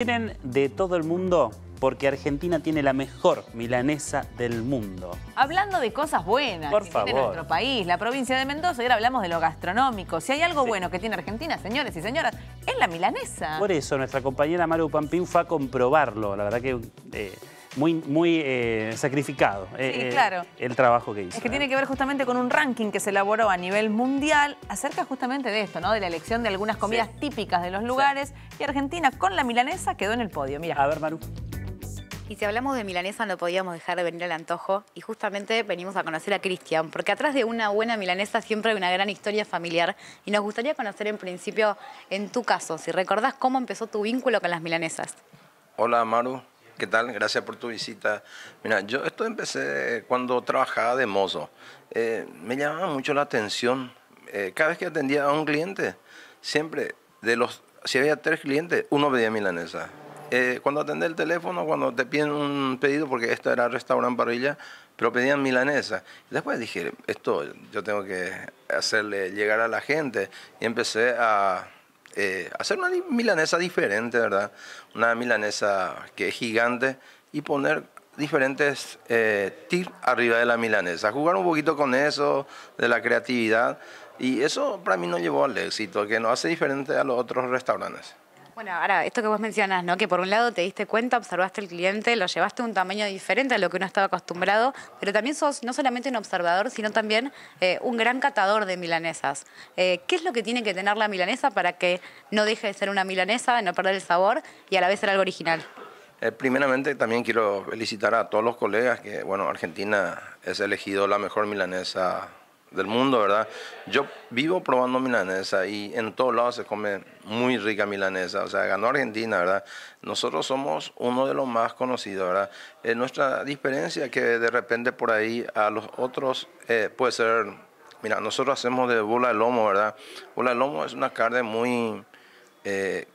Vienen de todo el mundo porque Argentina tiene la mejor milanesa del mundo. Hablando de cosas buenas Por favor. tiene nuestro país, la provincia de Mendoza, y ahora hablamos de lo gastronómico. Si hay algo bueno que tiene Argentina, señores y señoras, es la milanesa. Por eso, nuestra compañera Maru Pampín fue a comprobarlo. La verdad que... Eh, muy, eh, sacrificado eh, eh, el trabajo que hizo. Es que tiene que ver justamente con un ranking que se elaboró a nivel mundial acerca justamente de esto, ¿no? De la elección de algunas comidas típicas de los lugares y Argentina con la milanesa quedó en el podio. Mira. A ver, Maru. Y si hablamos de milanesa no podíamos dejar de venir al antojo y justamente venimos a conocer a Cristian, porque atrás de una buena milanesa siempre hay una gran historia familiar y nos gustaría conocer en principio, en tu caso, si recordás cómo empezó tu vínculo con las milanesas. Hola Maru, ¿Qué tal? Gracias por tu visita. Mira, yo esto empecé eh, cuando trabajaba de mozo. Eh, me llamaba mucho la atención. Eh, cada vez que atendía a un cliente, siempre, de los, si había tres clientes, uno pedía milanesa. cuando atendía el teléfono, cuando te piden un pedido, porque esto era restaurante parrilla, pero pedían milanesa. Después dije, esto yo tengo que hacerle llegar a la gente. Y empecé a eh, hacer una milanesa diferente, ¿verdad? Una milanesa que es gigante y poner diferentes eh, tips arriba de la milanesa. Jugar un poquito con eso, de la creatividad. Y eso para mí nos llevó al éxito, que nos hace diferente a los otros restaurantes. Bueno, ahora, esto que vos mencionas, ¿no? Que por un lado te diste cuenta, observaste al cliente, lo llevaste a un tamaño diferente a lo que uno estaba acostumbrado, pero también sos no solamente un observador, sino también eh, un gran catador de milanesas. Eh, ¿Qué es lo que tiene que tener la milanesa para que no deje de ser una milanesa, no perder el sabor y a la vez ser algo original? Eh, primeramente también quiero felicitar a todos los colegas que, bueno, Argentina es elegido la mejor milanesa del mundo, ¿verdad? Yo vivo probando milanesa y en todos lados se come muy rica milanesa. O sea, ganó Argentina, ¿verdad? Nosotros somos uno de los más conocidos, ¿verdad? Eh, nuestra diferencia que de repente por ahí a los otros eh, puede ser, mira, nosotros hacemos de bola de lomo, ¿verdad? Bola de lomo es una carne muy... Eh,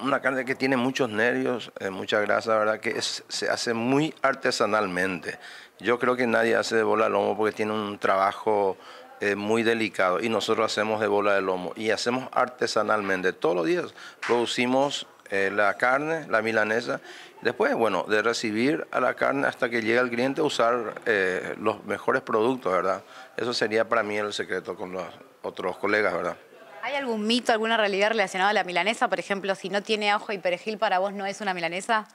una carne que tiene muchos nervios, mucha grasa, ¿verdad? Que se hace muy artesanalmente. Yo creo que nadie hace de bola de lomo porque tiene un trabajo muy delicado y nosotros hacemos de bola de lomo y hacemos artesanalmente. Todos los días producimos eh, la carne, la milanesa. Después, bueno, de recibir a la carne hasta que llega el cliente, usar eh, los mejores productos, ¿verdad? Eso sería para mí el secreto con los otros colegas, ¿verdad? ¿Hay algún mito, alguna realidad relacionada a la milanesa? Por ejemplo, si no tiene ajo y perejil, ¿para vos no es una milanesa?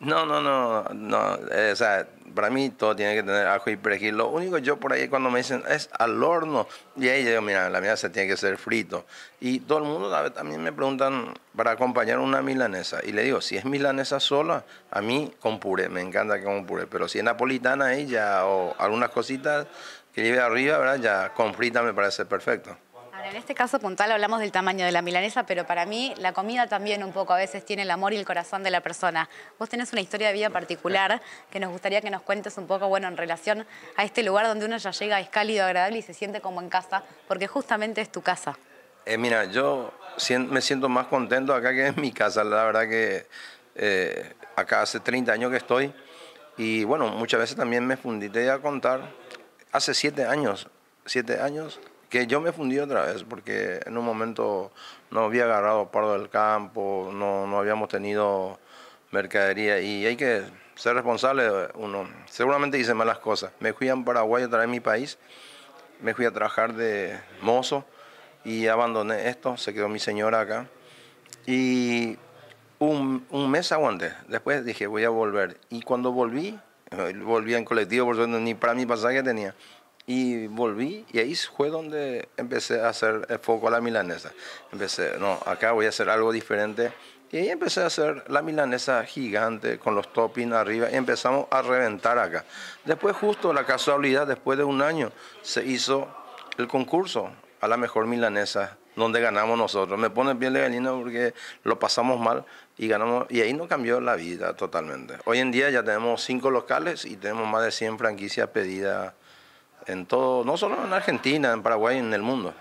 No, no, no, no. Eh, o sea, para mí todo tiene que tener ajo y perejil. Lo único yo por ahí cuando me dicen es al horno, y ahí yo digo, mira, la se tiene que ser frito. Y todo el mundo también me preguntan para acompañar una milanesa. Y le digo, si es milanesa sola, a mí con puré, me encanta que con puré. Pero si es napolitana ella o algunas cositas que lleve arriba, ¿verdad? Ya con frita me parece perfecto en este caso puntual hablamos del tamaño de la milanesa, pero para mí la comida también un poco a veces tiene el amor y el corazón de la persona. Vos tenés una historia de vida particular que nos gustaría que nos cuentes un poco, bueno, en relación a este lugar donde uno ya llega, es cálido, agradable y se siente como en casa, porque justamente es tu casa. Eh, mira, yo me siento más contento acá que en mi casa, la verdad que eh, acá hace 30 años que estoy y bueno, muchas veces también me fundité a contar, hace 7 años, 7 años que yo me fundí otra vez porque en un momento no había agarrado pardo del campo, no, habíamos tenido mercadería y hay que ser responsable uno. Seguramente hice malas cosas. Me fui a Paraguay otra vez mi país, me fui a trabajar de mozo y abandoné esto, se quedó mi señora acá y un, un mes aguanté. Después dije voy a volver y cuando volví, eh, volví en colectivo, por ni para mi pasaje tenía. Y volví y ahí fue donde empecé a hacer el foco a la milanesa. Empecé, no, acá voy a hacer algo diferente. Y ahí empecé a hacer la milanesa gigante con los toppings arriba y empezamos a reventar acá. Después justo la casualidad, después de un año, se hizo el concurso a la mejor milanesa donde ganamos nosotros. Me pone bien de porque lo pasamos mal y ganamos y ahí no cambió la vida totalmente. Hoy en día ya tenemos cinco locales y tenemos más de 100 franquicias pedidas en todo, no solo en Argentina, en Paraguay, en el mundo.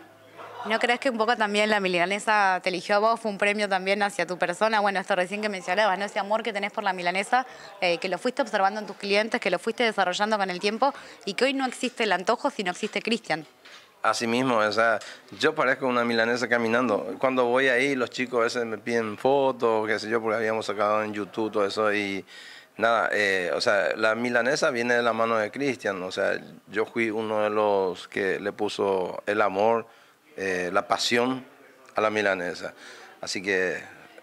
¿No crees que un poco también la milanesa te eligió a vos? Fue un premio también hacia tu persona. Bueno, esto recién que mencionabas, ¿no? Ese amor que tenés por la milanesa, eh, que lo fuiste observando en tus clientes, que lo fuiste desarrollando con el tiempo y que hoy no existe el antojo, sino existe Cristian. Así mismo, o sea, yo parezco una milanesa caminando. Cuando voy ahí, los chicos a veces me piden fotos, qué sé yo, porque habíamos sacado en YouTube todo eso y Nada, eh, o sea, la milanesa viene de la mano de Cristian, o sea, yo fui uno de los que le puso el amor, eh, la pasión a la milanesa. Así que,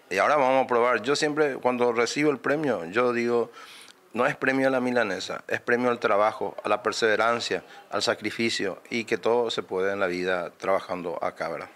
y ahora vamos a probar, yo siempre cuando recibo el premio, yo digo, no es premio a la milanesa, es premio al trabajo, a la perseverancia, al sacrificio y que todo se puede en la vida trabajando a cabra.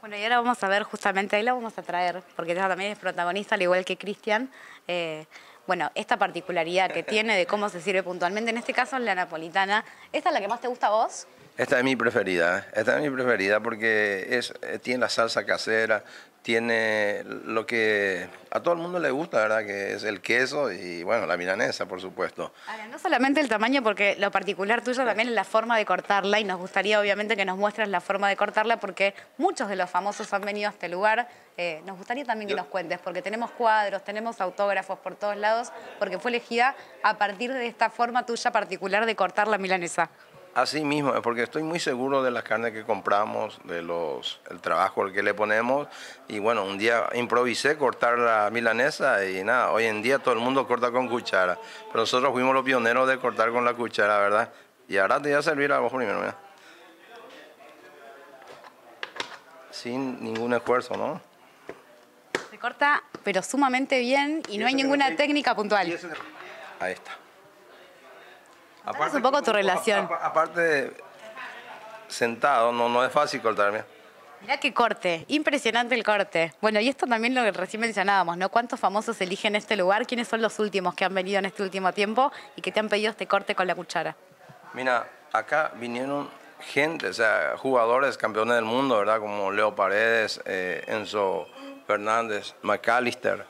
Bueno, y ahora vamos a ver justamente, ahí la vamos a traer, porque ella también es protagonista, al igual que Cristian. Eh, bueno, esta particularidad que tiene de cómo se sirve puntualmente, en este caso la napolitana, ¿esta es la que más te gusta a vos? Esta es mi preferida, ¿eh? esta es mi preferida porque es, eh, tiene la salsa casera, tiene lo que a todo el mundo le gusta, ¿verdad? Que es el queso y, bueno, la milanesa, por supuesto. no solamente el tamaño, porque lo particular tuyo también es la forma de cortarla y nos gustaría, obviamente, que nos muestres la forma de cortarla porque muchos de los famosos han venido a este lugar. Eh, nos gustaría también que nos cuentes, porque tenemos cuadros, tenemos autógrafos por todos lados, porque fue elegida a partir de esta forma tuya particular de cortar la milanesa. Así mismo, eh, porque estoy muy seguro de las carnes que compramos, de los el trabajo que le ponemos. Y bueno, un día improvisé cortar la milanesa y nada, hoy en día todo el mundo corta con cuchara. Pero nosotros fuimos los pioneros de cortar con la cuchara, ¿verdad? Y ahora te voy a servir a primero, Sin ningún esfuerzo, ¿no? Se corta, pero sumamente bien y, ¿Y no hay ninguna técnica puntual. Ahí está. Aparte, un poco tu relación. aparte, sentado, no, no es fácil cortarme. Mirá qué corte, impresionante el corte. Bueno, y esto también lo que recién mencionábamos, ¿no? ¿Cuántos famosos eligen este lugar? ¿Quiénes son los últimos que han venido en este último tiempo y que te han pedido este corte con la cuchara? Mira, acá vinieron gente, o sea, jugadores, campeones del mundo, ¿verdad? Como Leo Paredes, eh, Enzo Fernández, McAllister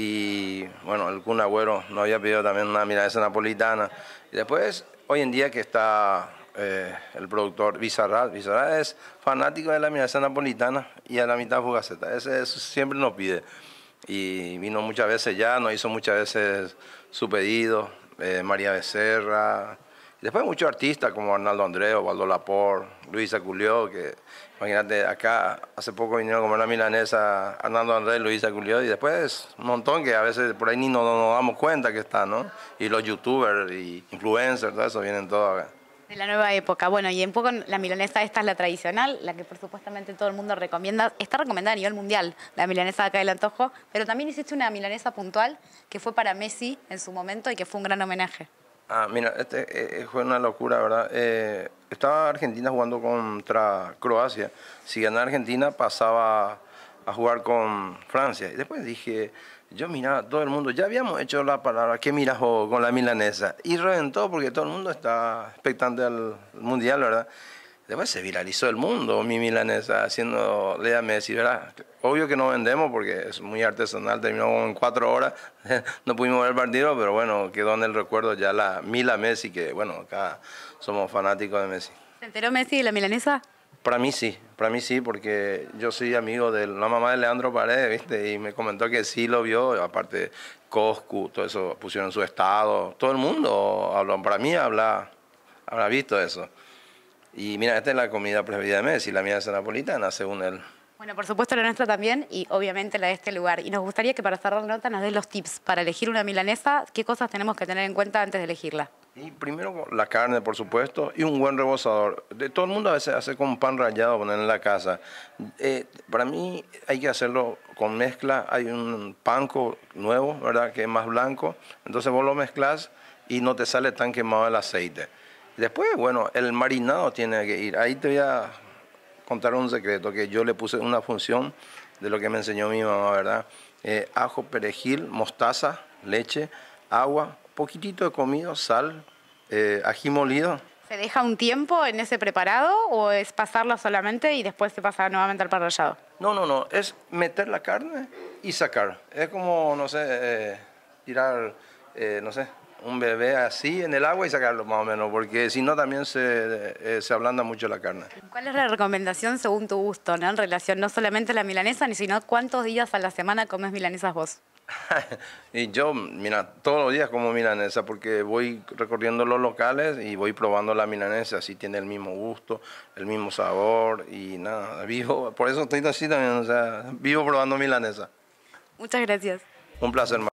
y bueno, el Kun Agüero nos había pedido también una milanesa napolitana. Y después, hoy en día que está eh, el productor Bizarrat, Bizarrat es fanático de la milanesa napolitana y a la mitad fugaceta, ese, siempre nos pide. Y vino muchas veces ya, nos hizo muchas veces su pedido, eh, María Becerra, Después muchos artistas como Arnaldo Andreo, Valdo Lapor, Luisa Culió, que imagínate, acá hace poco vinieron como una milanesa Arnaldo y Luisa Culió, y después un montón que a veces por ahí ni nos, damos cuenta que están, ¿no? Y los youtubers y influencers, todo eso vienen todos acá. De la nueva época. Bueno, y un poco la milanesa esta es la tradicional, la que por supuestamente todo el mundo recomienda. Está recomendada a nivel mundial, la milanesa de acá del antojo, pero también hiciste una milanesa puntual que fue para Messi en su momento y que fue un gran homenaje. Ah, mira, este eh, eh, fue una locura, ¿verdad? Eh, estaba Argentina jugando contra Croacia. Si ganaba Argentina, pasaba a jugar con Francia. Y después dije, yo miraba todo el mundo. Ya habíamos hecho la palabra, ¿qué miras con la milanesa? Y reventó porque todo el mundo está expectante al mundial, ¿verdad? Después se viralizó el mundo, mi milanesa, haciendo, Lea me decía, obvio que no vendemos porque es muy artesanal, terminó en cuatro horas, no pudimos ver el partido, pero bueno, quedó en el recuerdo ya la Mila Messi, que bueno, acá somos fanáticos de Messi. ¿Se enteró Messi de la milanesa? Para mí sí, para mí sí, porque yo soy amigo de la mamá de Leandro Paredes, ¿viste? Y me comentó que sí lo vio, aparte Coscu, todo eso, pusieron su estado, todo el mundo habló, para mí habla, habrá visto eso. Y mira, esta es la comida preferida de Messi, la mía es napolitana, según él. Bueno, por supuesto la nuestra también y obviamente la de este lugar. Y nos gustaría que para cerrar la nota nos des los tips para elegir una milanesa. ¿Qué cosas tenemos que tener en cuenta antes de elegirla? primero la carne, por supuesto, y un buen rebozador. De todo el mundo a veces hace con pan rallado poner en la casa. Eh, para mí hay que hacerlo con mezcla. Hay un panco nuevo, ¿verdad? Que es más blanco. Entonces vos lo mezclas y no te sale tan quemado el aceite. Después, bueno, el marinado tiene que ir. Ahí te voy a contar un secreto que yo le puse una función de lo que me enseñó mi mamá, ¿verdad? Eh, ajo, perejil, mostaza, leche, agua, poquitito de comido, sal, eh, ají molido. ¿Se deja un tiempo en ese preparado o es pasarlo solamente y después se pasa nuevamente al parrillado? No, no, no. Es meter la carne y sacar. Es como, no sé, eh, tirar, no sé, un bebé así en el agua y sacarlo más o menos, porque si no también se, eh, se, ablanda mucho la carne. ¿Cuál es la recomendación según tu gusto, ¿no? en relación no solamente a la milanesa, ni sino cuántos días a la semana comes milanesas vos? y yo, mira, todos los días como milanesa, porque voy recorriendo los locales y voy probando la milanesa, así tiene el mismo gusto, el mismo sabor y nada, vivo, por eso estoy así también, o sea, vivo probando milanesa. Muchas gracias. Un placer.